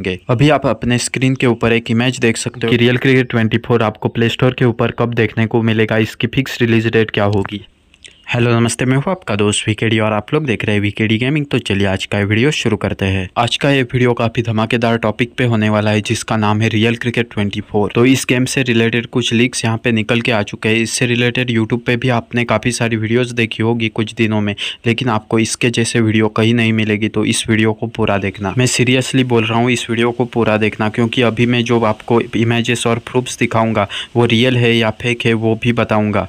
करेंगे अभी आप अपने स्क्रीन के ऊपर एक इमेज देख सकते हो कि रियल क्रिकेट 24 आपको प्ले स्टोर के ऊपर कब देखने को मिलेगा इसकी फिक्स रिलीज डेट क्या होगी हेलो नमस्ते मैं हूँ आपका दोस्त वीकेडी और आप लोग देख रहे हैं वीकेडी गेमिंग तो चलिए आज का ये वीडियो शुरू करते हैं आज का ये वीडियो काफी धमाकेदार टॉपिक पे होने वाला है जिसका नाम है रियल क्रिकेट 24 तो इस गेम से रिलेटेड कुछ लीक्स यहाँ पे निकल के आ चुके हैं इससे रिलेटेड यूट्यूब पे भी आपने काफी सारी वीडियोज देखी होगी कुछ दिनों में लेकिन आपको इसके जैसे वीडियो कहीं नहीं मिलेगी तो इस वीडियो को पूरा देखना मैं सीरियसली बोल रहा हूँ इस वीडियो को पूरा देखना क्योंकि अभी मैं जो आपको इमेजेस और प्रूफ्स दिखाऊंगा वो रियल है या फेक है वो भी बताऊंगा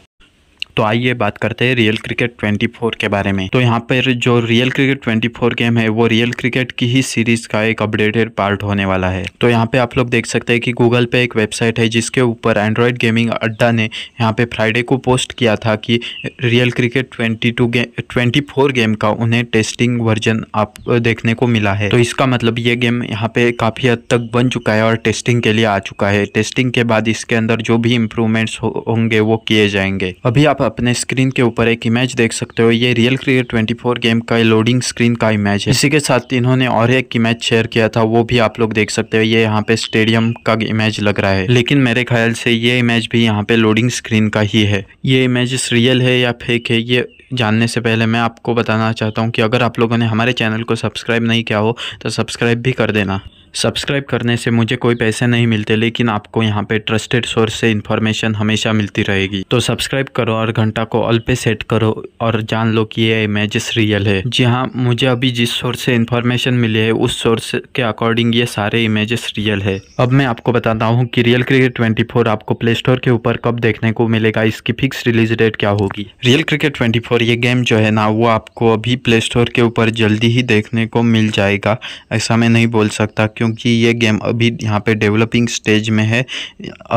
तो आइए बात करते हैं रियल क्रिकेट 24 के बारे में तो यहाँ पर जो रियल क्रिकेट 24 गेम है वो रियल क्रिकेट की ही सीरीज का एक अपडेटेड पार्ट होने वाला है तो यहाँ पे आप लोग देख सकते हैं कि गूगल पे एक वेबसाइट है जिसके ऊपर एंड्रॉयड गेमिंग अड्डा ने यहाँ पे फ्राइडे को पोस्ट किया था कि real cricket twenty two twenty four game का उन्हें टेस्टिंग वर्जन आप देखने को मिला है तो इसका मतलब ये गेम यहाँ पे काफ़ी हद तक बन चुका है और टेस्टिंग के लिए आ चुका है टेस्टिंग के बाद इसके अंदर जो भी इम्प्रूवमेंट्स होंगे वो किए जाएंगे अभी आप अपने स्क्रीन के ऊपर एक इमेज देख सकते हो ये रियल क्रिकेट 24 गेम का लोडिंग स्क्रीन का इमेज है इसी के साथ इन्होंने और एक इमेज शेयर किया था वो भी आप लोग देख सकते हो ये यहाँ पे स्टेडियम का इमेज लग रहा है लेकिन मेरे ख्याल से ये इमेज भी यहाँ पे लोडिंग स्क्रीन का ही है ये इमेज रियल है या फेक है ये जानने से पहले मैं आपको बताना चाहता हूँ कि अगर आप लोगों ने हमारे चैनल को सब्सक्राइब नहीं किया हो तो सब्सक्राइब भी कर देना सब्सक्राइब करने से मुझे कोई पैसे नहीं मिलते लेकिन आपको यहाँ पे ट्रस्टेड सोर्स से इन्फॉर्मेशन हमेशा मिलती रहेगी तो सब्सक्राइब करो और घंटा को अल पे सेट करो और जान लो कि ये इमेजेस रियल है जी हाँ मुझे अभी जिस सोर्स से इन्फॉर्मेशन मिली है उस सोर्स के अकॉर्डिंग ये सारे इमेजेस रियल है अब मैं आपको बताता हूँ कि रियल क्रिकेट ट्वेंटी आपको प्ले स्टोर के ऊपर कब देखने को मिलेगा इसकी फिक्स रिलीज डेट क्या होगी रियल क्रिकेट ट्वेंटी ये गेम जो है ना वो आपको अभी प्ले स्टोर के ऊपर जल्दी ही देखने को मिल जाएगा ऐसा मैं नहीं बोल सकता क्यों क्योंकि ये गेम अभी यहाँ पे डेवलपिंग स्टेज में है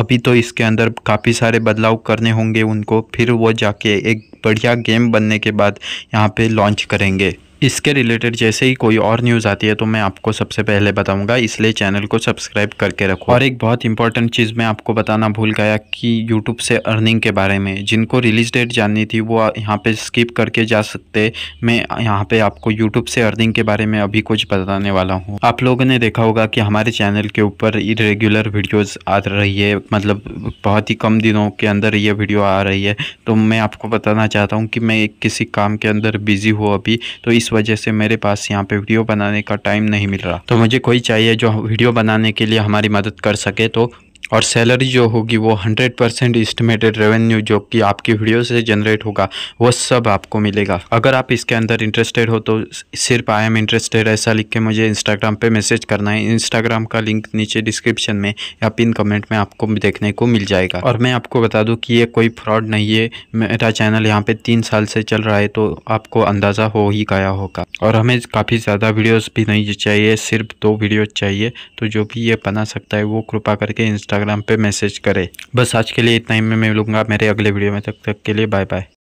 अभी तो इसके अंदर काफ़ी सारे बदलाव करने होंगे उनको फिर वो जाके एक बढ़िया गेम बनने के बाद यहाँ पे लॉन्च करेंगे इसके रिलेटेड जैसे ही कोई और न्यूज़ आती है तो मैं आपको सबसे पहले बताऊंगा इसलिए चैनल को सब्सक्राइब करके रखो और एक बहुत इंपॉर्टेंट चीज़ मैं आपको बताना भूल गया कि यूट्यूब से अर्निंग के बारे में जिनको रिलीज डेट जाननी थी वो यहाँ पे स्किप करके जा सकते मैं यहाँ पे आपको यूट्यूब से अर्निंग के बारे में अभी कुछ बताने वाला हूँ आप लोगों ने देखा होगा कि हमारे चैनल के ऊपर इरेग्युलर वीडियोज़ आ रही है मतलब बहुत ही कम दिनों के अंदर ये वीडियो आ रही है तो मैं आपको बताना चाहता हूँ कि मैं किसी काम के अंदर बिजी हूँ अभी तो इस इस वजह से मेरे पास यहाँ पे वीडियो बनाने का टाइम नहीं मिल रहा तो मुझे कोई चाहिए जो वीडियो बनाने के लिए हमारी मदद कर सके तो और सैलरी जो होगी वो हंड्रेड परसेंट इस्टिमेटेड रेवेन्यू जो कि आपकी वीडियो से जनरेट होगा वो सब आपको मिलेगा अगर आप इसके अंदर इंटरेस्टेड हो तो सिर्फ आई एम इंटरेस्टेड ऐसा लिख के मुझे इंस्टाग्राम पे मैसेज करना है इंस्टाग्राम का लिंक नीचे डिस्क्रिप्शन में या पिन कमेंट में आपको देखने को मिल जाएगा और मैं आपको बता दूँ कि ये कोई फ्रॉड नहीं है मेरा चैनल यहाँ पर तीन साल से चल रहा है तो आपको अंदाज़ा हो ही गया होगा और हमें काफ़ी ज़्यादा वीडियोज़ भी नहीं चाहिए सिर्फ दो वीडियो चाहिए तो जो भी ये बना सकता है वो कृपा करके इंस्टा इंस्टाग्राम पे मैसेज करें बस आज के लिए इतना ही मैं मिलूंगा मेरे अगले वीडियो में तब तक, तक के लिए बाय बाय